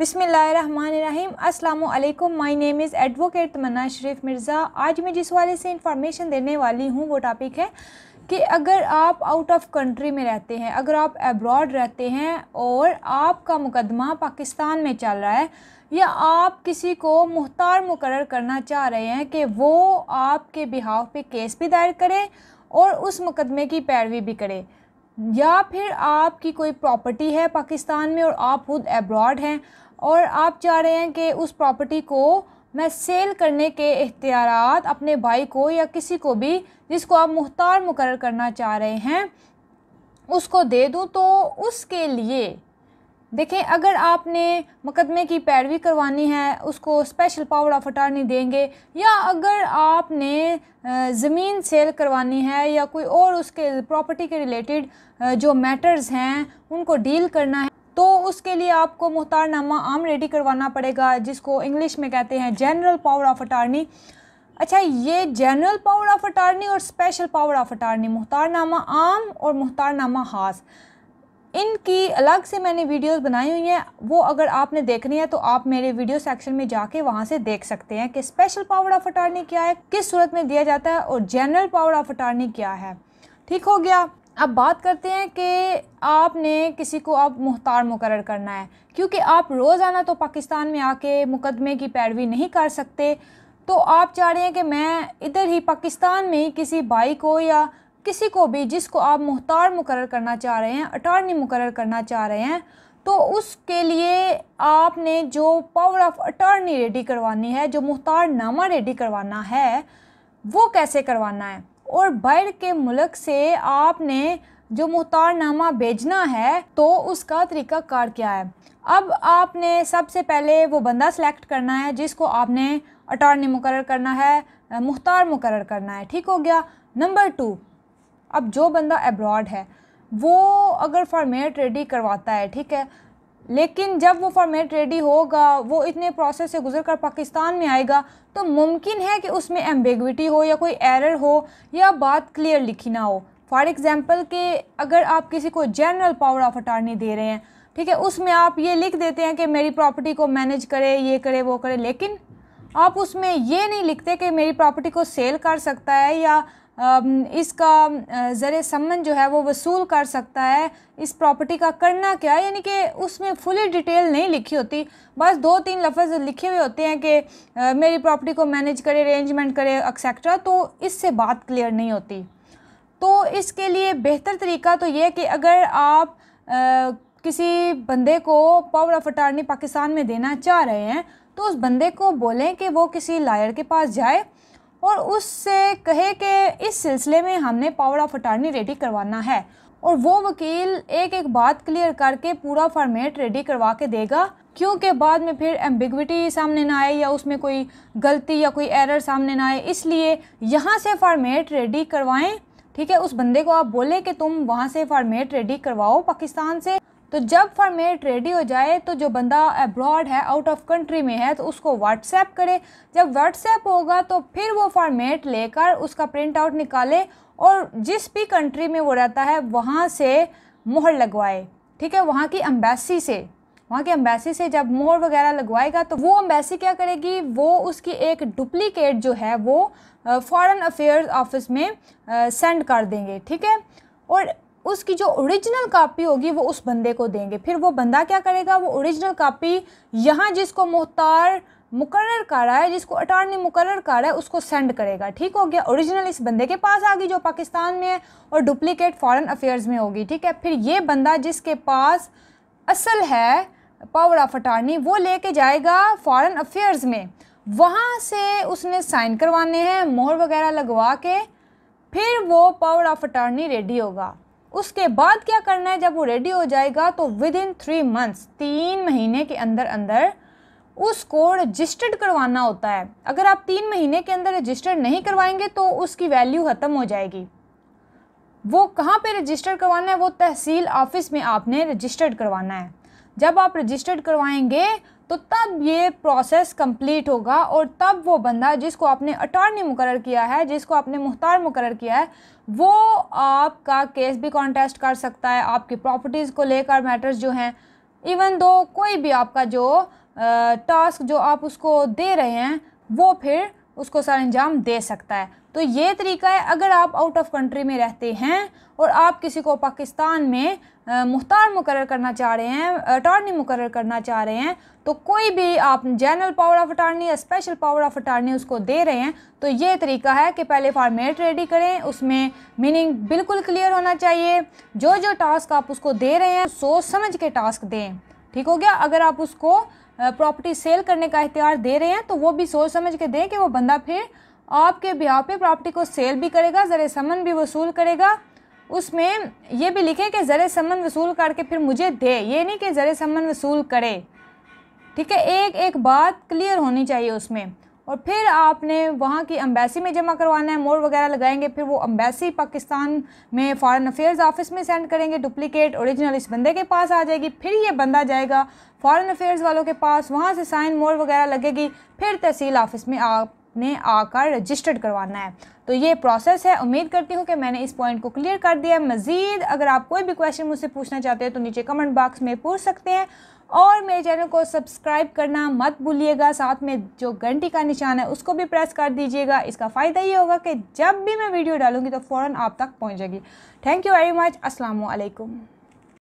बिसमीम अस्सलाम my name is advocate Tamanna Sharif Mirza आज मैं जिस वाले से इंफॉर्मेशन देने वाली हूँ वो टॉपिक है कि अगर आप आउट ऑफ कंट्री में रहते हैं अगर आप एब्रॉड रहते हैं और आपका मुकदमा पाकिस्तान में चल रहा है या आप किसी को मुख्तार मुकर करना चाह रहे हैं कि वो आपके बिहाव पे केस भी दायर करें और उस मुकदमे की पैरवी भी करें या फिर आपकी कोई प्रॉपर्टी है पाकिस्तान में और आप खुद एब्रॉड हैं और आप चाह रहे हैं कि उस प्रॉपर्टी को मैं सेल करने के इख्तियार अपने भाई को या किसी को भी जिसको आप मुख्तार मुकर करना चाह रहे हैं उसको दे दूँ तो उसके लिए देखें अगर आपने मुकदमे की पैरवी करवानी है उसको स्पेशल पावर ऑफ अटारनी देंगे या अगर आपने ज़मीन सेल करवानी है या कोई और उसके प्रॉपर्टी के रिलेटेड जो मैटर्स हैं उनको डील करना है तो उसके लिए आपको मुख्तारनामा आम रेडी करवाना पड़ेगा जिसको इंग्लिश में कहते हैं जनरल पावर ऑफ अटारनी अच्छा ये जनरल पावर ऑफ अटारनी और स्पेशल पावर ऑफ अटारनी मुख्तारनामा आम और मुख्तारनामा खास इनकी अलग से मैंने वीडियोस बनाई हुई हैं वो अगर आपने देखनी है तो आप मेरे वीडियो सेक्शन में जाके वहाँ से देख सकते हैं कि स्पेशल पावर ऑफ अटारनी क्या है किस सूरत में दिया जाता है और जनरल पावर ऑफ अटारनी क्या है ठीक हो गया अब बात करते हैं कि आपने किसी को अब मुहतार मुकर करना है क्योंकि आप रोज़ाना तो पाकिस्तान में आके मुकदमे की पैरवी नहीं कर सकते तो आप चाह रहे हैं कि मैं इधर ही पाकिस्तान में ही किसी भाई को या किसी को भी जिसको आप मुहतार मुकर करना चाह रहे हैं अटारनी मुकर करना चाह रहे हैं तो उसके लिए आपने जो पावर ऑफ अटारनी रेडी करवानी है जो मुहतार नामा रेडी करवाना है वो कैसे करवाना है और बैर के मुल्क से आपने जो मुख्तारनामा भेजना है तो उसका तरीका कार क्या है अब आपने सबसे पहले वो बंदा सेलेक्ट करना है जिसको आपने अटॉर्नी मुकर करना है मुख्तार मुकर करना है ठीक हो गया नंबर टू अब जो बंदा एब्रॉड है वो अगर फॉर्मेट रेडी करवाता है ठीक है लेकिन जब वो फॉर्मेट रेडी होगा वो इतने प्रोसेस से गुजर कर पाकिस्तान में आएगा तो मुमकिन है कि उसमें एम्बेगविटी हो या कोई एरर हो या बात क्लियर लिखी ना हो फॉर एग्ज़ाम्पल के अगर आप किसी को जनरल पावर ऑफ अटारनी दे रहे हैं ठीक है उसमें आप ये लिख देते हैं कि मेरी प्रॉपर्टी को मैनेज करे ये करे वो करे लेकिन आप उसमें ये नहीं लिखते कि मेरी प्रॉपर्टी को सेल कर सकता है या इसका ज़र समन जो है वो वसूल कर सकता है इस प्रॉपर्टी का करना क्या है यानी कि उसमें फुली डिटेल नहीं लिखी होती बस दो तीन लफ्ज़ लिखे हुए होते हैं कि मेरी प्रॉपर्टी को मैनेज करे अरेंजमेंट करे एक्सेट्रा तो इससे बात क्लियर नहीं होती तो इसके लिए बेहतर तरीका तो ये कि अगर आप आ, किसी बंदे को पावर ऑफ अटारनी पाकिस्तान में देना चाह रहे हैं तो उस बंदे को बोलें कि वो किसी लायर के पास जाए और उससे कहे कि इस सिलसिले में हमने पावर ऑफ अटारनी रेडी करवाना है और वो वकील एक एक बात क्लियर करके पूरा फॉर्मेट रेडी करवा के देगा क्योंकि बाद में फिर एम्बिगविटी सामने ना आए या उसमें कोई गलती या कोई एरर सामने ना आए इसलिए यहाँ से फॉर्मेट रेडी करवाएं ठीक है उस बंदे को आप बोले कि तुम वहाँ से फॉर्मेट रेडी करवाओ पाकिस्तान से तो जब फॉर्मेट रेडी हो जाए तो जो बंदा अब्रॉड है आउट ऑफ कंट्री में है तो उसको व्हाट्सएप करे जब व्हाट्सएप होगा तो फिर वो फॉर्मेट लेकर उसका प्रिंट आउट निकाले और जिस भी कंट्री में वो रहता है वहाँ से मोहर लगवाए ठीक है वहाँ की अम्बेसी से वहाँ की अम्बेसी से जब मोहर वगैरह लगवाएगा तो वो अम्बेसी क्या करेगी वो उसकी एक डुप्लीकेट जो है वो फॉरेन अफेयर्स ऑफिस में सेंड कर देंगे ठीक है और उसकी जो ओरिजिनल कापी होगी वो उस बंदे को देंगे फिर वो बंदा क्या करेगा वो ओरिजिनल कापी यहाँ जिसको मुख्तार मुकर कर रहा है जिसको अटारनी मुकर कर रहा है उसको सेंड करेगा ठीक हो गया ओरिजिनल इस बंदे के पास आ गई जो पाकिस्तान में है और डुप्लीकेट फॉरेन अफेयर्स में होगी ठीक है फिर ये बंदा जिसके पास असल है पावर ऑफ अटारनी वो लेके जाएगा फॉरेन अफेयर्स में वहाँ से उसने साइन करवाने हैं मोहर वगैरह लगवा के फिर वो पावर ऑफ अटारनी रेडी होगा उसके बाद क्या करना है जब वो रेडी हो जाएगा तो विद इन थ्री मंथ्स तीन महीने के अंदर अंदर उसको रजिस्टर्ड करवाना होता है अगर आप तीन महीने के अंदर रजिस्टर्ड नहीं करवाएंगे तो उसकी वैल्यू ख़त्म हो जाएगी वो कहाँ पे रजिस्टर करवाना है वो तहसील ऑफिस में आपने रजिस्टर्ड करवाना है जब आप रजिस्टर्ड करवाएंगे तो तब ये प्रोसेस कंप्लीट होगा और तब वो बंदा जिसको आपने अटॉर्नी मुकर किया है जिसको आपने मुख्तार मुकर किया है वो आपका केस भी कॉन्टेस्ट कर सकता है आपकी प्रॉपर्टीज़ को लेकर मैटर्स जो हैं इवन दो कोई भी आपका जो टास्क जो आप उसको दे रहे हैं वो फिर उसको सर अंजाम दे सकता है तो ये तरीका है अगर आप आउट ऑफ कंट्री में रहते हैं और आप किसी को पाकिस्तान में मुख्तार मुकर करना चाह रहे हैं अटारनी मुकर करना चाह रहे हैं तो कोई भी आप जनरल पावर ऑफ अटारनी या स्पेशल पावर ऑफ अटारनी उसको दे रहे हैं तो ये तरीका है कि पहले फार्मेट रेडी करें उसमें मीनिंग बिल्कुल क्लियर होना चाहिए जो जो टास्क आप उसको दे रहे हैं सोच समझ के टास्क दें ठीक हो गया अगर आप उसको प्रॉपर्टी सेल करने का इख्तियार दे रहे हैं तो वो भी सोच समझ के दें कि वो बंदा फिर आपके ब्याह पे प्रॉपर्टी को सेल भी करेगा ज़र समन भी वसूल करेगा उसमें ये भी लिखें कि ज़र समन वसूल करके फिर मुझे दे ये नहीं कि ज़र समन वसूल करे ठीक है एक एक बात क्लियर होनी चाहिए उसमें और फिर आपने वहाँ की अम्बेसी में जमा करवाना है मोड़ वगैरह लगाएंगे फिर वो अम्बेसी पाकिस्तान में फ़ॉरेन अफेयर्स ऑफिस में सेंड करेंगे डुप्लिकेट ओरिजिनल इस बंदे के पास आ जाएगी फिर ये बंदा जाएगा फ़ॉरेन अफेयर्स वालों के पास वहाँ से साइन मोड़ वगैरह लगेगी फिर तहसील ऑफिस में आप ने आकर रजिस्टर्ड करवाना है तो ये प्रोसेस है उम्मीद करती हूँ कि मैंने इस पॉइंट को क्लियर कर दिया है मज़ीद अगर आप कोई भी क्वेश्चन मुझसे पूछना चाहते हैं तो नीचे कमेंट बॉक्स में पूछ सकते हैं और मेरे चैनल को सब्सक्राइब करना मत भूलिएगा साथ में जो घंटी का निशान है उसको भी प्रेस कर दीजिएगा इसका फ़ायदा ये होगा कि जब भी मैं वीडियो डालूँगी तो फ़ौर आप तक पहुँचेगी थैंक यू वेरी मच असलकम